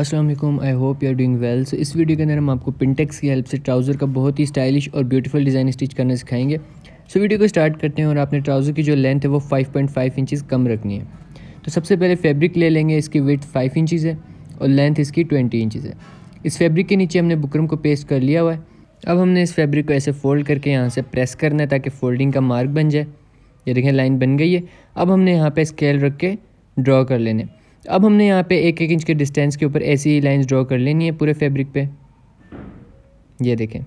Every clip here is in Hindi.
अस्सलाम वालेकुम I hope you are doing well so इस वीडियो के अंदर हम आपको पिंटेक्स की हेल्प से ट्राउज़र का बहुत ही स्टाइलिश और ब्यूटीफुल डिज़ाइन स्टिच करना सिखाएंगे सो so, वीडियो को स्टार्ट करते हैं और आपने ट्राउज़र की जो लेंथ है वो 5.5 पॉइंट इंचज़ कम रखनी है तो सबसे पहले फैब्रिक ले लेंगे इसकी विथ फाइव इंचज़ है और लेंथ इसकी ट्वेंटी इंचज़ है इस फैब्रिक के नीचे हमने बुकरम को पेस्ट कर लिया हुआ है अब हमने इस फैब्रिक को ऐसे फोल्ड करके यहाँ से प्रेस करना है ताकि फोल्डिंग का मार्क बन जाए ये देखें लाइन बन गई है अब हमने यहाँ पर स्केल रख के ड्रॉ कर लेने अब हमने यहाँ पे एक एक इंच के डिस्टेंस के ऊपर ऐसी ही लाइन्स ड्रॉ कर लेनी है पूरे फैब्रिक पे ये देखें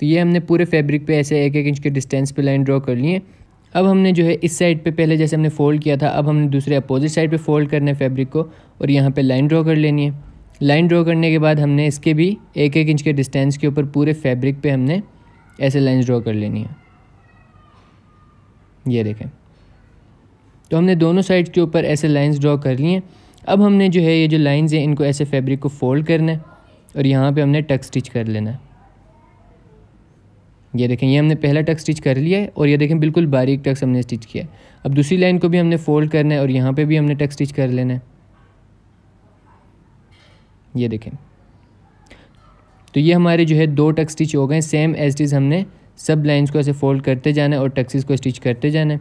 तो ये हमने पूरे फैब्रिक पे ऐसे एक एक इंच के डिस्टेंस पे लाइन ड्रॉ कर है अब हमने जो है इस साइड पे पहले जैसे हमने फ़ोल्ड किया था अब हमने दूसरे अपोजिट साइड पे फ़ोल्ड करना है फैब्रिक को और यहाँ पे लाइन ड्रॉ कर लेनी है लाइन ड्रॉ करने के बाद हमने इसके भी एक एक इंच के डिस्टेंस के ऊपर पूरे फैब्रिक पे हमने ऐसे लाइन्स ड्रॉ कर लेनी है ये देखें तो हमने दोनों साइड के ऊपर ऐसे लाइंस ड्रॉ कर लिए अब हमने जो है ये जो लाइंस हैं इनको ऐसे फैब्रिक को फोल्ड करना है और यहाँ पे हमने टक स्टिच कर लेना है ये देखें ये हमने पहला टक स्टिच कर लिया है और ये देखें बिल्कुल बारीक टक्स हमने स्टिच किया है अब दूसरी लाइन को भी हमने फोल्ड करना है और यहाँ पर भी हमने टक स्टिच कर लेना है ये देखें तो ये हमारे जो है दो टक स्टिच हो गए सेम एज इज़ हमने सब लाइंस को ऐसे फोल्ड करते जाना है और टक्सिस को स्टिच करते जाना है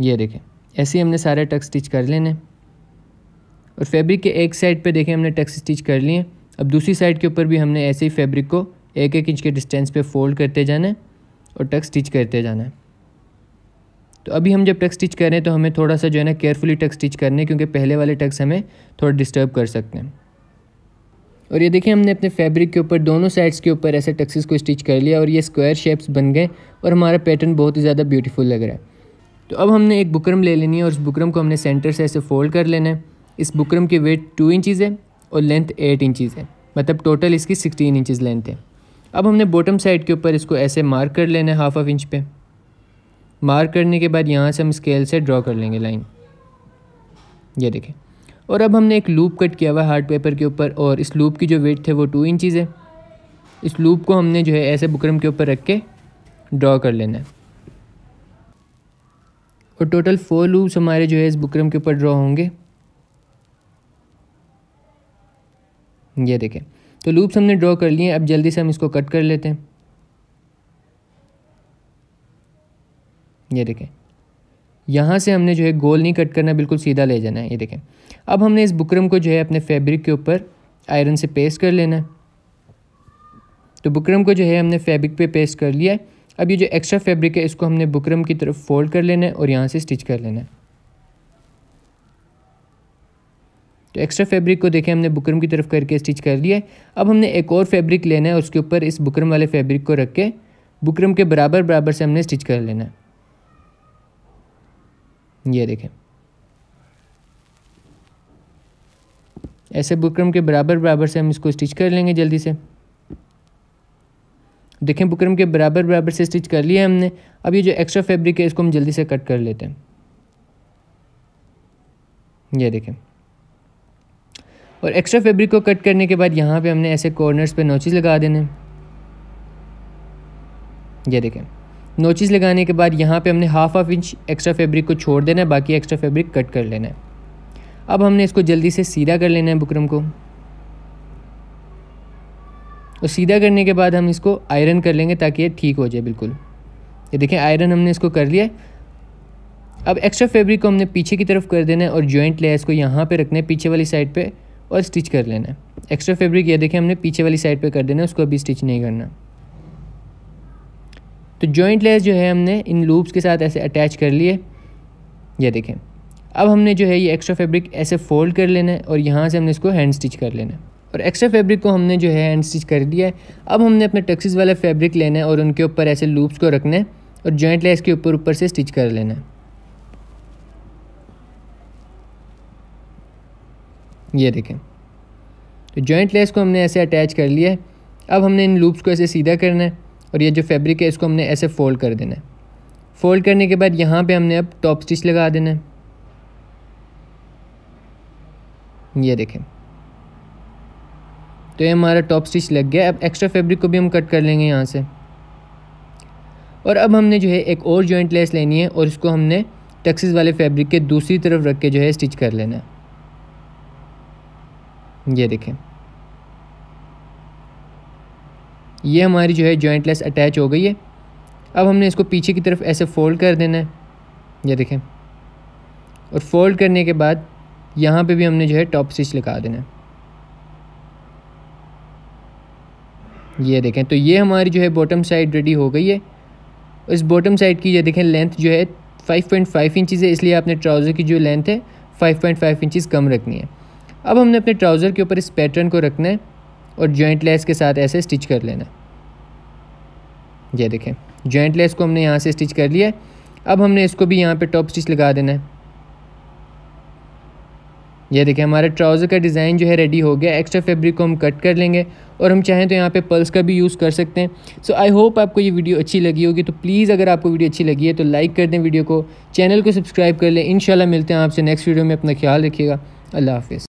ये देखें ऐसे ही हमने सारे टक स्टिच कर लेने और फैब्रिक के एक साइड पे देखें हमने टक स्टिच कर लिए अब दूसरी साइड के ऊपर भी हमने ऐसे ही फैब्रिक को एक एक इंच के डिस्टेंस पे फोल्ड करते जाना है और टक स्टिच करते जाना है तो अभी हम जब टक स्टिच करें तो हमें थोड़ा सा जो है ना केयरफुली टक स्टिच करने क्योंकि पहले वाले टक्स हमें थोड़ा डिस्टर्ब कर सकते हैं और ये देखिए हमने अपने फैब्रिक के ऊपर दोनों साइड्स के ऊपर ऐसे टक्सिस को स्टिच कर लिया और ये स्क्वायर शेप्स बन गए और हमारा पैटर्न बहुत ही ज़्यादा ब्यूटीफुल लग रहा है तो अब हमने एक बुकरम ले लेनी है और उस बुकरम को हमने सेंटर से ऐसे फोल्ड कर लेना है इस बुकरम की वेट टू इंचज़ है और लेंथ एट इंचज़ है मतलब टोटल इसकी सिक्सटीन इंचज़ लेंथ है अब हमने बॉटम साइड के ऊपर इसको ऐसे मार्क कर लेना है हाफ ऑफ इंच पे मार्क करने के बाद यहाँ से हम स्केल से ड्रॉ कर लेंगे लाइन ये देखें और अब हमने एक लूप कट किया हुआ है हार्ड पेपर के ऊपर और इस लूप की जो वेट है वो टू इंचज़ है इस लूप को हमने जो है ऐसे बुकरम के ऊपर रख के ड्रॉ कर लेना है और टोटल फोर लूप्स हमारे जो है इस बुकरम के ऊपर ड्रॉ होंगे ये देखें तो लूप्स हमने ड्रॉ कर लिए अब जल्दी से हम इसको कट कर लेते हैं ये देखें यहाँ से हमने जो है गोल नहीं कट करना बिल्कुल सीधा ले जाना है ये देखें अब हमने इस बुकरम को जो है अपने फैब्रिक के ऊपर आयरन से पेस्ट कर लेना है तो बुकरम को जो है हमने फैब्रिक पे पेस्ट कर लिया है अब ये जो एक्स्ट्रा फैब्रिक है इसको हमने बुकरम की तरफ फोल्ड कर लेना है और यहाँ से स्टिच कर लेना है तो एक्स्ट्रा फैब्रिक को देखें हमने बुकरम की तरफ करके स्टिच कर लिया है अब हमने एक और फैब्रिक लेना है उसके ऊपर इस बुकरम वाले फैब्रिक को रख के बुकरम के बराबर बराबर से हमने स्टिच कर लेना है ये देखें ऐसे बुकरम के बराबर बराबर से हम इसको स्टिच कर लेंगे जल्दी से देखें बुकरम के बराबर बराबर से स्टिच कर लिया हमने अब ये जो एक्स्ट्रा फैब्रिक है इसको हम जल्दी से कट कर लेते हैं ये देखें और एक्स्ट्रा फैब्रिक को कट करने के बाद यहाँ पे हमने ऐसे कॉर्नर्स पे नोचिस लगा देने ये देखें नोचिस लगाने के बाद यहाँ पे हमने half half inch extra fabric को छोड़ देना है बाकी एक्स्ट्रा फैब्रिक कट कर लेना है अब हमने इसको जल्दी से सीधा कर लेना है बुकरम को और तो सीधा करने के बाद हम इसको आयरन कर लेंगे ताकि ये ठीक हो जाए बिल्कुल ये देखें आयरन हमने इसको कर लिया अब एक्स्ट्रा फैब्रिक को हमने पीछे की तरफ कर देना है और जॉइंट लेयर्स को यहाँ पे रखना है पीछे वाली साइड पे और स्टिच कर लेना है एक्स्ट्रा फैब्रिक ये देखें हमने पीछे वाली साइड पे कर देना है उसको अभी स्टिच नहीं करना तो जॉइंट लेयर्स जो है हमने इन लूप्स के साथ ऐसे अटैच कर लिए ये देखें अब हमने जो है ये एक्स्ट्रा फेब्रिक ऐसे फोल्ड कर लेना है और यहाँ से हमने इसको हैंड स्टिच कर लेना है और एक्स्ट्रा फैब्रिक को हमने जो है हैंड स्टिच कर दिया है अब हमने अपने टक्सिस वाला फैब्रिक लेना है और उनके ऊपर ऐसे लूप्स को रखना है और जॉइंट लेस के ऊपर ऊपर से स्टिच कर लेना है ये देखें तो जॉइंट लेस को हमने ऐसे अटैच कर लिया है अब हमने इन लूप्स को ऐसे सीधा करना है और ये जो फैब्रिक है इसको हमने ऐसे फ़ोल्ड कर देना है फ़ोल्ड करने के बाद यहाँ पे हमने अब टॉप स्टिच लगा देना है ये देखें तो ये हमारा टॉप स्टिच लग गया अब एक्स्ट्रा फैब्रिक को भी हम कट कर लेंगे यहाँ से और अब हमने जो है एक और जॉइंट लेस लेनी है और इसको हमने टक्सिस वाले फैब्रिक के दूसरी तरफ रख के जो है स्टिच कर लेना है ये देखें ये हमारी जो है जॉइंट लेस अटैच हो गई है अब हमने इसको पीछे की तरफ ऐसे फ़ोल्ड कर देना है ये देखें और फोल्ड करने के बाद यहाँ पे भी हमने जो है टॉप स्टिच लगा देना है ये देखें तो ये हमारी जो है बॉटम साइड रेडी हो गई है इस बॉटम साइड की ये देखें लेंथ जो है 5.5 इंचेस है इसलिए आपने ट्राउज़र की जो लेंथ है 5.5 इंचेस कम रखनी है अब हमने अपने ट्राउज़र के ऊपर इस पैटर्न को रखना है और जॉइंट लेस के साथ ऐसे स्टिच कर लेना है ये देखें जॉइंट लेस को हमने यहाँ से स्टिच कर लिया है अब हमने इसको भी यहाँ पे टॉप स्टिच लगा देना है ये देखें हमारा ट्राउज़र का डिज़ाइन जो है रेडी हो गया एक्स्ट्रा फैब्रिक को हम कट कर लेंगे और हम चाहें तो यहाँ पे पल्स का भी यूज़ कर सकते हैं सो आई होप आपको ये वीडियो अच्छी लगी होगी तो प्लीज़ अगर आपको वीडियो अच्छी लगी है तो लाइक कर दें वीडियो को चैनल को सब्सक्राइब कर लें इन मिलते हैं आपसे नेक्स्ट वीडियो में अपना ख्याल रखिएगा अल्लाह हाफ़